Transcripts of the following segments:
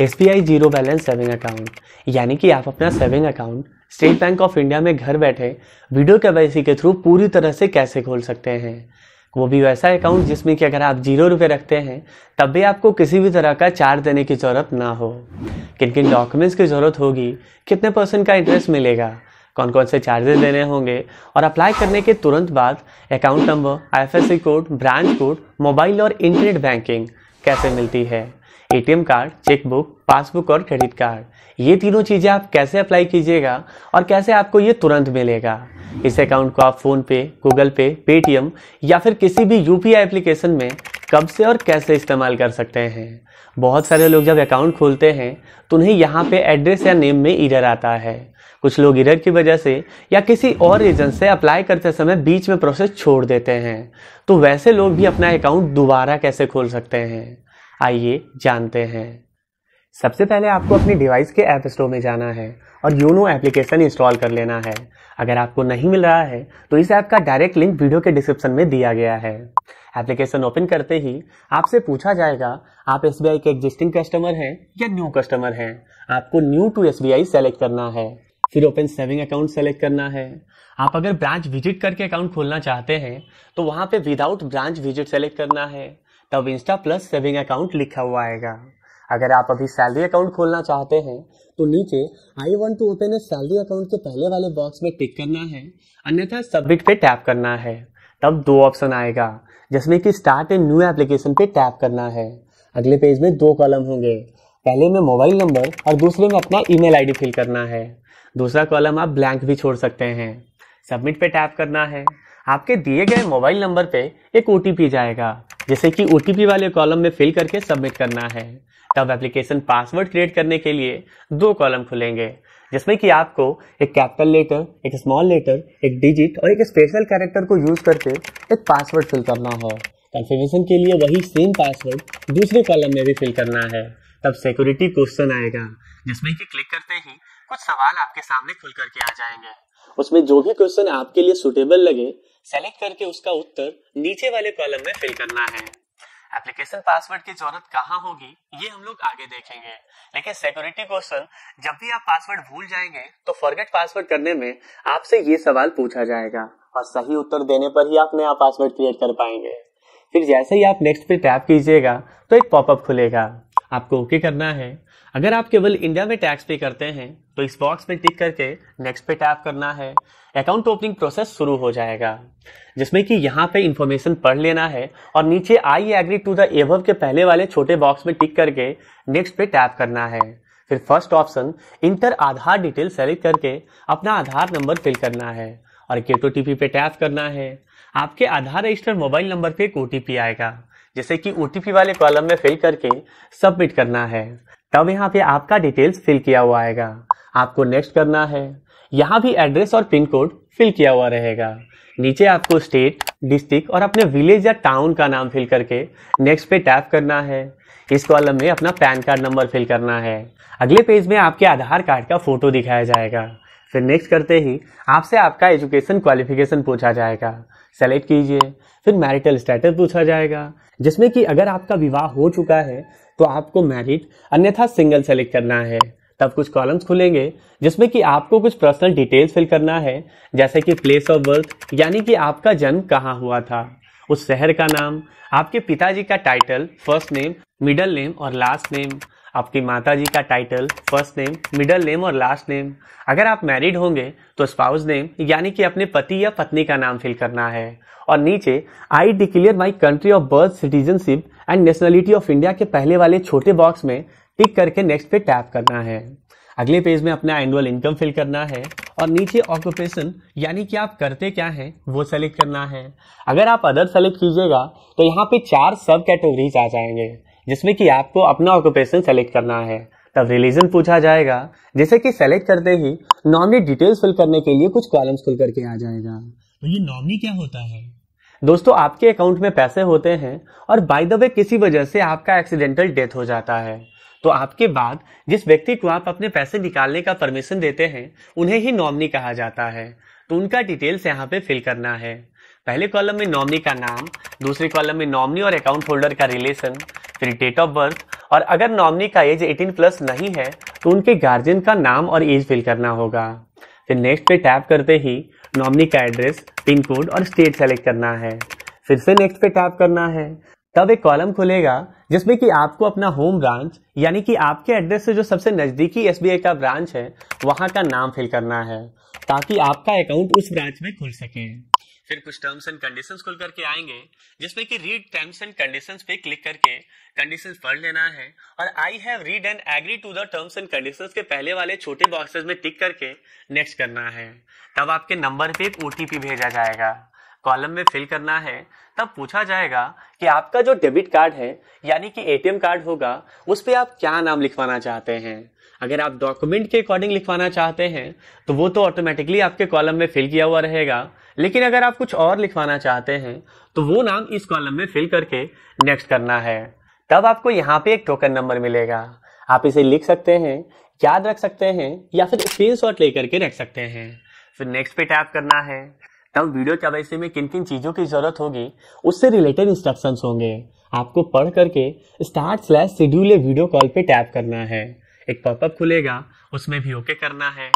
S B I zero balance saving account यानी कि आप अपना saving account State Bank of India में घर बैठे वीडियो के के थ्रू पूरी तरह से कैसे खोल सकते हैं वो भी वैसा अकाउंट जिसमें कि अगर आप जीरो रुपये रखते हैं तब भी आपको किसी भी तरह का चार्ज देने की ज़रूरत ना हो किन किन डॉक्यूमेंट्स की ज़रूरत होगी कितने परसेंट का इंटरेस्ट मिलेगा कौन कौन से चार्जेस देने होंगे और अप्लाई करने के तुरंत बाद account number IFSC code branch code mobile और इंटरनेट बैंकिंग कैसे मिलती है एटीएम कार्ड चेकबुक पासबुक और क्रेडिट कार्ड ये तीनों चीज़ें आप कैसे अप्लाई कीजिएगा और कैसे आपको ये तुरंत मिलेगा इस अकाउंट को आप फ़ोन पे गूगल पे पेटीएम या फिर किसी भी यू एप्लीकेशन में कब से और कैसे इस्तेमाल कर सकते हैं बहुत सारे लोग जब अकाउंट खोलते हैं तो उन्हें यहाँ पे एड्रेस या नेम में इरर आता है कुछ लोग इरर की वजह से या किसी और रीजन से अप्लाई करते समय बीच में प्रोसेस छोड़ देते हैं तो वैसे लोग भी अपना अकाउंट दोबारा कैसे खोल सकते हैं आइए जानते हैं सबसे पहले आपको अपने डिवाइस के ऐप स्टोर में जाना है और योनो एप्लीकेशन इंस्टॉल कर लेना है अगर आपको नहीं मिल रहा है तो इस ऐप का डायरेक्ट लिंक वीडियो के डिस्क्रिप्शन में दिया गया है एप्लीकेशन ओपन करते ही आपसे पूछा जाएगा आप एस के एग्जिस्टिंग कस्टमर हैं या न्यू कस्टमर हैं आपको न्यू टू एस सेलेक्ट करना है फिर ओपन सेविंग अकाउंट सेलेक्ट करना है आप अगर ब्रांच विजिट करके अकाउंट खोलना चाहते हैं तो वहाँ पे विदाउट ब्रांच विजिट सेलेक्ट करना है तब इंस्टा प्लस सेविंग अकाउंट लिखा हुआ आएगा अगर आप अभी सैलरी अकाउंट खोलना चाहते हैं तो नीचे I want to open a salary account के पहले वाले बॉक्स में टिक करना है अन्यथा सबमिट पे टैप करना है तब दो ऑप्शन आएगा जिसमें कि स्टार्ट ए न्यू एप्लीकेशन पे टैप करना है अगले पेज में दो कॉलम होंगे पहले में मोबाइल नंबर और दूसरे में अपना ईमेल आईडी फिल करना है दूसरा कॉलम आप ब्लैंक भी छोड़ सकते हैं सबमिट पे टैप करना है आपके दिए गए मोबाइल नंबर पे एक ओ जाएगा जैसे कि ओ वाले कॉलम में फिल करके सबमिट करना है तब एप्लीकेशन पासवर्ड क्रिएट करने के लिए दो कॉलम खुलेंगे जिसमें कि आपको एक कैपिटल लेटर एक स्मॉल लेटर एक डिजिट और एक स्पेशल कैरेक्टर को यूज करके एक पासवर्ड फिल करना हो कंफर्मेशन के लिए वही सेम पासवर्ड दूसरे कॉलम में भी फिल करना है तब सिक्योरिटी क्वेश्चन आएगा जिसमें कि क्लिक करते ही कुछ सवाल आपके सामने खुल करके आ जाएंगे उसमें जो भी क्वेश्चन आपके लिए सुटेबल लगे सेलेक्ट करके उसका उत्तर नीचे वाले कॉलम में फिल करना है एप्लीकेशन पासवर्ड की जरूरत कहाँ होगी ये हम लोग आगे देखेंगे लेकिन सिक्योरिटी क्वेश्चन जब भी आप पासवर्ड भूल जाएंगे तो फॉरगेट पासवर्ड करने में आपसे ये सवाल पूछा जाएगा और सही उत्तर देने पर ही आप नया पासवर्ड क्रिएट कर पाएंगे फिर जैसे ही आप नेक्स्ट पे टैप कीजिएगा तो एक पॉपअप खुलेगा आपको ओके करना है अगर आप केवल इंडिया में टैक्स पे करते हैं तो इस बॉक्स में टिक करके नेक्स्ट पे टैप करना है अकाउंट ओपनिंग प्रोसेस शुरू हो जाएगा जिसमें कि यहाँ पे इंफॉर्मेशन पढ़ लेना है और नीचे I agree to the above के पहले वाले छोटे बॉक्स में टिक करके नेक्स्ट पे टैप करना है फिर first option enter Aadhaar detail select करके अपना आधार नंबर फिल करना है और के ओ पे टैप करना है आपके आधार रजिस्टर मोबाइल नंबर पे एक ओ आएगा जैसे कि ओ वाले कॉलम में फिल करके सबमिट करना है तब यहाँ पे आपका डिटेल्स फिल किया हुआ आएगा आपको नेक्स्ट करना है यहाँ भी एड्रेस और पिन कोड फिल किया हुआ रहेगा नीचे आपको स्टेट डिस्ट्रिक्ट और अपने विलेज या टाउन का नाम फिल करके नेक्स्ट पे टैप करना है इस कॉलम में अपना पैन कार्ड नंबर फिल करना है अगले पेज में आपके आधार कार्ड का फोटो दिखाया जाएगा फिर नेक्स्ट करते ही आपसे आपका एजुकेशन क्वालिफिकेशन पूछा जाएगा सेलेक्ट कीजिए फिर मैरिटल स्टेटस पूछा जाएगा जिसमें कि अगर आपका विवाह हो चुका है तो आपको मैरिट अन्यथा सिंगल सेलेक्ट करना है तब कुछ कॉलम्स खुलेंगे जिसमें कि आपको कुछ पर्सनल डिटेल्स फिल करना है जैसे कि प्लेस ऑफ बर्थ यानी कि आपका जन्म कहाँ हुआ था उस शहर का नाम आपके पिताजी का title first name middle name और लास्ट नेम आपकी माता जी का title first name middle name और लास्ट नेम अगर आप मैरिड होंगे तो स्पाउस नेम यानी कि अपने पति या पत्नी का नाम फिल करना है और नीचे I declare my country of birth citizenship and nationality of India के पहले वाले छोटे बॉक्स में टिक करके नेक्स्ट पे टैप करना है अगले पेज में अपना एनुअल इनकम फिल करना है और नीचे ऑक्यूपेशन यानी कि आप करते क्या हैं वो सेलेक्ट करना है अगर आप अदर सेलेक्ट कीजिएगा तो यहाँ पे चार सब कैटेगरीज आ जाएंगे जिसमें कि आपको अपना ऑक्यूपेशन सेलेक्ट करना है तब रिलीजन पूछा जाएगा जैसे कि सेलेक्ट करते ही नॉर्मली डिटेल्स फिल करने के लिए कुछ कॉलम्स खुल करके आ जाएगा तो ये नॉर्मली क्या होता है दोस्तों आपके अकाउंट में पैसे होते हैं और बाय द वे किसी वजह से आपका एक्सीडेंटल डेथ हो जाता है तो आपके बाद जिस व्यक्ति को आप अपने पैसे निकालने का परमिशन देते हैं उन्हें ही नॉमनी कहा जाता है तो उनका डिटेल्स यहाँ पे फिल करना है पहले कॉलम में नॉमनी का नाम दूसरे कॉलम में नॉमनी और अकाउंट होल्डर का रिलेशन फिर डेट ऑफ बर्थ और अगर नॉमनी का एज 18 प्लस नहीं है तो उनके गार्जियन का नाम और एज फिल करना होगा फिर नेक्स्ट पे टैप करते ही नॉमनी का एड्रेस पिन कोड और स्टेट सेलेक्ट करना है फिर से नेक्स्ट पे टैप करना है तब एक कॉलम खुलेगा जिसमें कि आपको अपना होम ब्रांच यानी कि आपके एड्रेस से जो सबसे नज़दीकी एस का ब्रांच है वहां का नाम फिल करना है ताकि आपका अकाउंट उस ब्रांच में खुल सके फिर कुछ टर्म्स एंड कंडीशंस खुल करके आएंगे जिसमें कि रीड टर्म्स एंड कंडीशंस पे क्लिक करके कंडीशंस पढ़ लेना है और I have read and agree to the terms and conditions के पहले वाले छोटे बॉक्सेस में टिक करके नेक्स्ट करना है तब आपके नंबर पे एक ओटीपी भेजा जाएगा कॉलम में फिल करना है तब पूछा जाएगा कि आपका जो डेबिट कार्ड है यानी कि एटीएम कार्ड होगा उस पर आप क्या नाम लिखवाना चाहते हैं अगर आप डॉक्यूमेंट के अकॉर्डिंग लिखवाना चाहते हैं तो वो तो ऑटोमेटिकली आपके कॉलम में फिल किया हुआ रहेगा लेकिन अगर आप कुछ और लिखवाना चाहते हैं तो वो नाम इस कॉलम में फिल करके नेक्स्ट करना है तब आपको यहाँ पे एक टोकन नंबर मिलेगा आप इसे लिख सकते हैं याद रख सकते हैं या फिर स्क्रीन शॉट लेकर के रख सकते हैं फिर नेक्स्ट पे टैप करना है तब वीडियो केवाईसी में किन किन चीज़ों की ज़रूरत होगी उससे रिलेटेड इंस्ट्रक्शन होंगे आपको पढ़ करके start slash schedule video call पे टैप करना है एक पॉपअप खुलेगा उसमें भी ओके करना है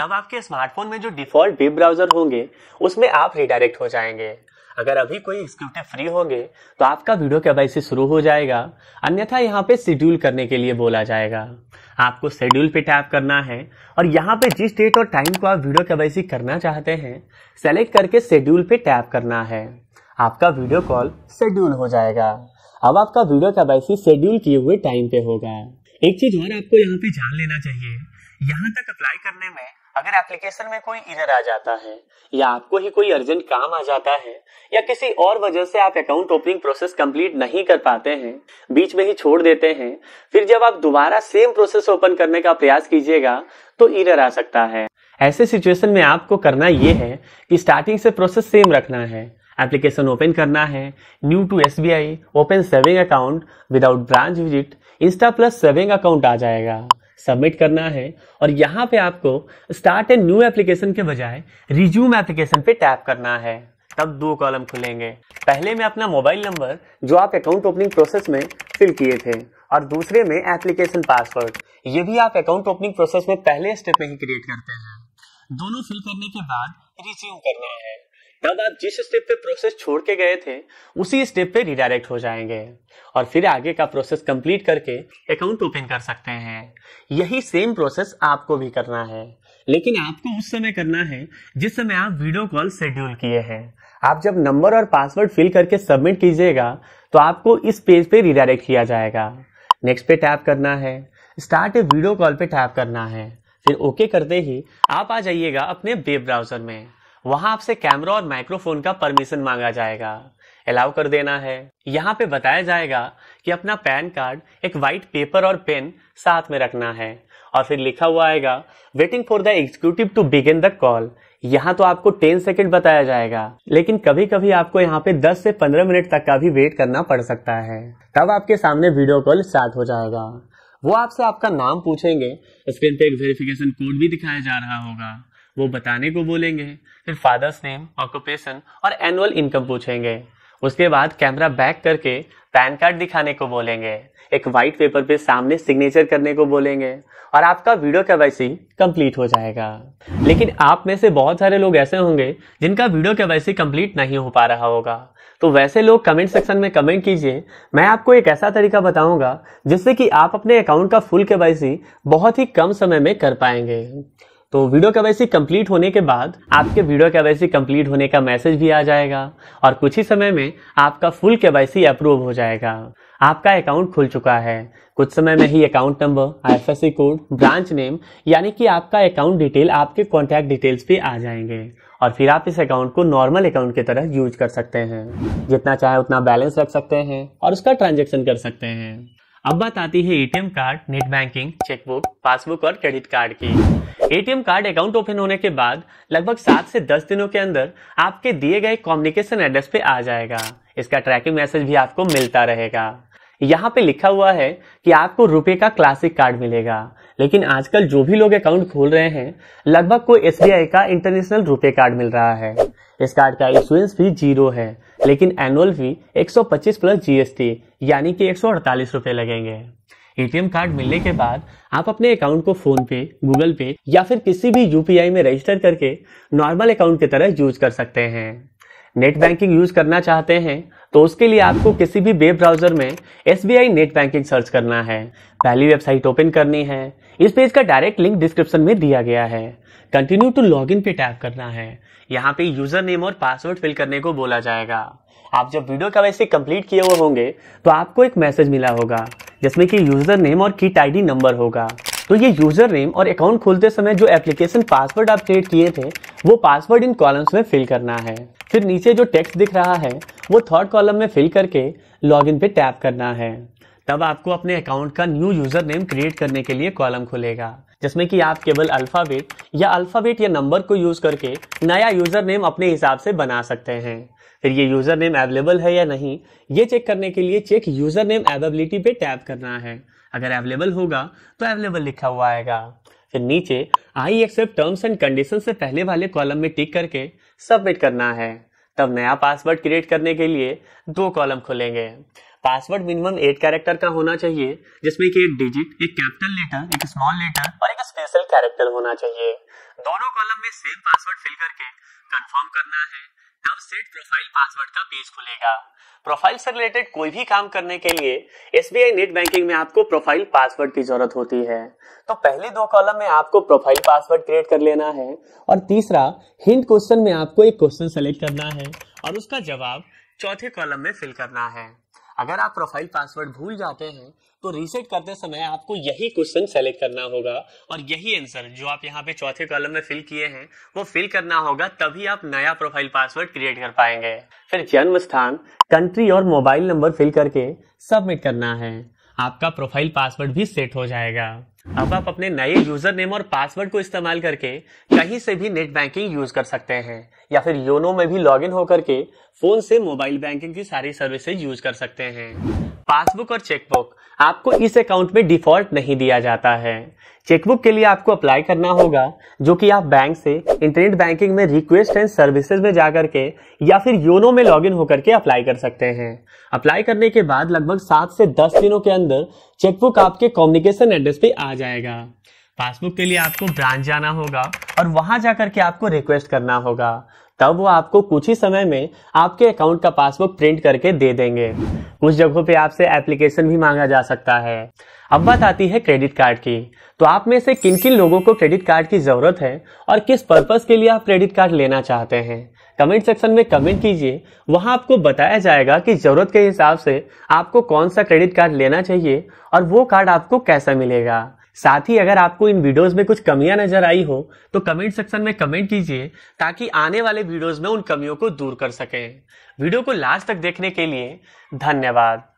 तब आपके स्मार्टफोन में जो डिफॉल्ट वेब ब्राउजर होंगे उसमें आप रिडायरेक्ट हो जाएंगे अगर अभी कोई एग्जीक्यूटिव फ्री होंगे तो आपका वीडियो के शुरू हो जाएगा अन्यथा यहाँ पे शेड्यूल करने के लिए बोला जाएगा आपको शेड्यूल पे टैप करना है और यहाँ पे जिस डेट और टाइम को आप वीडियो के करना चाहते हैं सेलेक्ट करके शेड्यूल पे टैप करना है आपका वीडियो कॉल शेड्यूल हो जाएगा अब आपका वीडियो के शेड्यूल किए हुए टाइम पे होगा एक चीज और आपको यहाँ पे जान लेना चाहिए यहाँ तक अप्लाई करने में अगर एप्लीकेशन में कोई इनर आ जाता है या आपको ही कोई अर्जेंट काम आ जाता है या किसी और वजह से आप अकाउंट ओपनिंग प्रोसेस कंप्लीट नहीं कर पाते हैं बीच में ही छोड़ देते हैं फिर जब आप दोबारा सेम प्रोसेस ओपन करने का प्रयास कीजिएगा तो इनर आ सकता है ऐसे सिचुएशन में आपको करना ये है कि स्टार्टिंग से प्रोसेस सेम रखना है एप्लीकेशन ओपन करना है new to S open saving account without branch visit insta plus saving account आ जाएगा सबमिट करना है और यहाँ पे आपको स्टार्ट ए न्यू एप्लीकेशन के बजाय रिज्यूम एप्लीकेशन पे टैप करना है तब दो कॉलम खुलेंगे पहले में अपना मोबाइल नंबर जो आप अकाउंट ओपनिंग प्रोसेस में फिल किए थे और दूसरे में एप्लीकेशन पासवर्ड ये भी आप अकाउंट ओपनिंग प्रोसेस में पहले स्टेप में ही क्रिएट करते हैं दोनों फिल करने के बाद रिज्यूम करना है तब आप जिस स्टेप पे प्रोसेस छोड़ के गए थे उसी स्टेप पे रिडायरेक्ट हो जाएंगे और फिर आगे का प्रोसेस कंप्लीट करके अकाउंट ओपन कर सकते हैं यही सेम प्रोसेस आपको भी करना है लेकिन आपको उस समय करना है जिस समय आप वीडियो कॉल शेड्यूल किए हैं आप जब नंबर और पासवर्ड फिल करके सबमिट कीजिएगा तो आपको इस पेज पे रिडायरेक्ट किया जाएगा नेक्स्ट पे टैप करना है स्टार्ट ए वीडियो कॉल पे टैप करना है फिर ओके करते ही आप आ जाइएगा अपने वेब ब्राउजर में वहां आपसे कैमरा और माइक्रोफोन का परमिशन मांगा जाएगा अलाउ कर देना है यहाँ पे बताया जाएगा कि अपना पैन कार्ड एक वाइट पेपर और पेन साथ में रखना है और फिर लिखा हुआ आएगा waiting for the executive to begin the call यहाँ तो आपको 10 सेकेंड बताया जाएगा लेकिन कभी कभी आपको यहाँ पे 10 से 15 मिनट तक का भी वेट करना पड़ सकता है तब आपके सामने वीडियो कॉल स्टार्ट हो जाएगा वो आपसे आपका नाम पूछेंगे स्क्रीन पे एक वेरिफिकेशन कोड भी दिखाया जा रहा होगा वो बताने को बोलेंगे फिर फादर्स नेम ऑक्यूपेशन और एनुअल इनकम पूछेंगे उसके बाद कैमरा बैक करके पैन कार्ड दिखाने को बोलेंगे एक वाइट पेपर पे सामने सिग्नेचर करने को बोलेंगे और आपका वीडियो के वैसी कंप्लीट हो जाएगा लेकिन आप में से बहुत सारे लोग ऐसे होंगे जिनका वीडियो के वैसी कंप्लीट नहीं हो पा रहा होगा तो वैसे लोग कमेंट सेक्शन में कमेंट कीजिए मैं आपको एक ऐसा तरीका बताऊंगा जिससे कि आप अपने अकाउंट का फुल के बहुत ही कम समय में कर पाएंगे तो वीडियो के कैवेसी कंप्लीट होने के बाद आपके वीडियो के वैसे कंप्लीट होने का मैसेज भी आ जाएगा और कुछ ही समय में आपका फुल के कैवेसी अप्रूव हो जाएगा आपका अकाउंट खुल चुका है कुछ समय में ही account number IFSC code branch name यानी कि आपका अकाउंट डिटेल आपके कॉन्टैक्ट डिटेल्स पे आ जाएंगे और फिर आप इस अकाउंट को नॉर्मल अकाउंट की तरह यूज कर सकते हैं जितना चाहे उतना बैलेंस रख सकते हैं और उसका ट्रांजेक्शन कर सकते हैं अब बात आती है ATM card net banking chequebook passbook और क्रेडिट कार्ड की एटीएम कार्ड अकाउंट ओपन होने के बाद लगभग सात से दस दिनों के अंदर आपके दिए गए कम्युनिकेशन एड्रेस पे आ जाएगा इसका ट्रैकिंग मैसेज भी आपको मिलता रहेगा यहाँ पे लिखा हुआ है कि आपको रुपए का क्लासिक कार्ड मिलेगा लेकिन आजकल जो भी लोग अकाउंट खोल रहे हैं लगभग को एस का इंटरनेशनल रुपए कार्ड मिल रहा है इस कार्ड का इंश्योरेंस भी जीरो है लेकिन एनुअल फी 125 प्लस जीएसटी यानी कि एक सौ लगेंगे एटीएम कार्ड मिलने के बाद आप अपने अकाउंट को फोन पे गूगल पे या फिर किसी भी यूपीआई में रजिस्टर करके नॉर्मल अकाउंट की तरह यूज कर सकते हैं नेट बैंकिंग यूज करना चाहते हैं तो उसके लिए आपको किसी भी वेब ब्राउजर में एस नेट बैंकिंग सर्च करना है पहली वेबसाइट ओपन करनी है इस पेज का डायरेक्ट लिंक डिस्क्रिप्शन में दिया गया है कंटिन्यू टू लॉग इन पे टैप करना है यहाँ पे यूजर नेम और पासवर्ड फिल करने को बोला जाएगा आप जब वीडियो का वैसे कंप्लीट किए हुए होंगे तो आपको एक मैसेज मिला होगा जिसमें कि यूज़र नेम और की टाइडी नंबर होगा तो ये यूज़र नेम और अकाउंट खोलते समय जो एप्लीकेशन पासवर्ड आप क्रिएट किए थे वो पासवर्ड इन कॉलम्स में फिल करना है फिर नीचे जो टेक्स्ट दिख रहा है वो थर्ड कॉलम में फिल करके लॉगिन पे टैप करना है तब आपको अपने अकाउंट का न्यू यूज़र नेम क्रिएट करने के लिए कॉलम खुलेगा जिसमें कि आप केवल अल्फ़ाबेट या अल्फ़ाबेट या नंबर को यूज़ करके नया यूज़र नेम अपने हिसाब से बना सकते हैं फिर ये यूजर नेम अवेलेबल है या नहीं ये चेक करने के लिए चेक यूजर नेम एवेबिलिटी पे टैप करना है अगर अवेलेबल होगा तो अवेलेबल लिखा हुआ आएगा फिर नीचे I accept terms and condition से पहले वाले कॉलम में टिक करके सबमिट करना है तब नया पासवर्ड क्रिएट करने के लिए दो कॉलम खुलेंगे पासवर्ड मिनिमम एट कैरेक्टर का होना चाहिए जिसमें कि एक डिजिट एक कैपिटल लेटर एक स्मॉल लेटर और एक स्पेशल कैरेक्टर होना चाहिए दोनों कॉलम में सेम पासवर्ड फिल करके कंफर्म करना है तब सेट प्रोफाइल पासवर्ड का पेज खुलेगा प्रोफाइल से रिलेटेड कोई भी काम करने के लिए एसबीआई नेट बैंकिंग में आपको प्रोफाइल पासवर्ड की जरूरत होती है तो पहले दो कॉलम में आपको प्रोफाइल पासवर्ड क्रिएट कर लेना है और तीसरा हिंट क्वेश्चन में आपको एक क्वेश्चन सेलेक्ट करना है और उसका जवाब चौथे कॉलम में फिल करना है अगर आप प्रोफाइल पासवर्ड भूल जाते हैं तो रीसेट करते समय आपको यही क्वेश्चन सेलेक्ट करना होगा और यही आंसर जो आप यहाँ पे चौथे कॉलम में फिल किए हैं वो फिल करना होगा तभी आप नया प्रोफाइल पासवर्ड क्रिएट कर पाएंगे फिर जन्म स्थान कंट्री और मोबाइल नंबर फिल करके सबमिट करना है आपका प्रोफाइल पासवर्ड भी सेट हो जाएगा अब आप अपने नए यूजर नेम और पासवर्ड को इस्तेमाल करके कहीं से भी नेट बैंकिंग यूज कर सकते हैं या फिर योनो में भी लॉग इन होकर के फोन से मोबाइल बैंकिंग की सारी सर्विसेज यूज कर सकते हैं पासबुक और चेकबुक आपको इस अकाउंट में डिफॉल्ट नहीं दिया जाता है चेकबुक के लिए आपको अप्लाई करना होगा जो कि आप बैंक से इंटरनेट बैंकिंग में रिक्वेस्ट एंड सर्विसेज में जाकर के या फिर योनो में लॉगिन होकर के अप्लाई कर सकते हैं अप्लाई करने के बाद लगभग सात से दस दिनों के अंदर चेकबुक आपके कम्युनिकेशन एड्रेस पे आ जाएगा पासबुक के लिए आपको ब्रांच जाना होगा और वहां जाकर के आपको रिक्वेस्ट करना होगा तब वो आपको कुछ ही समय में आपके अकाउंट का पासबुक प्रिंट करके दे देंगे कुछ जगहों पे आपसे एप्लीकेशन भी मांगा जा सकता है अब बात आती है क्रेडिट कार्ड की तो आप में से किन किन लोगों को क्रेडिट कार्ड की ज़रूरत है और किस पर्पज़ के लिए आप क्रेडिट कार्ड लेना चाहते हैं कमेंट सेक्शन में कमेंट कीजिए वहां आपको बताया जाएगा कि ज़रूरत के हिसाब से आपको कौन सा क्रेडिट कार्ड लेना चाहिए और वो कार्ड आपको कैसा मिलेगा साथ ही अगर आपको इन वीडियोस में कुछ कमियां नजर आई हो तो कमेंट सेक्शन में कमेंट कीजिए ताकि आने वाले वीडियोस में उन कमियों को दूर कर सकें वीडियो को लास्ट तक देखने के लिए धन्यवाद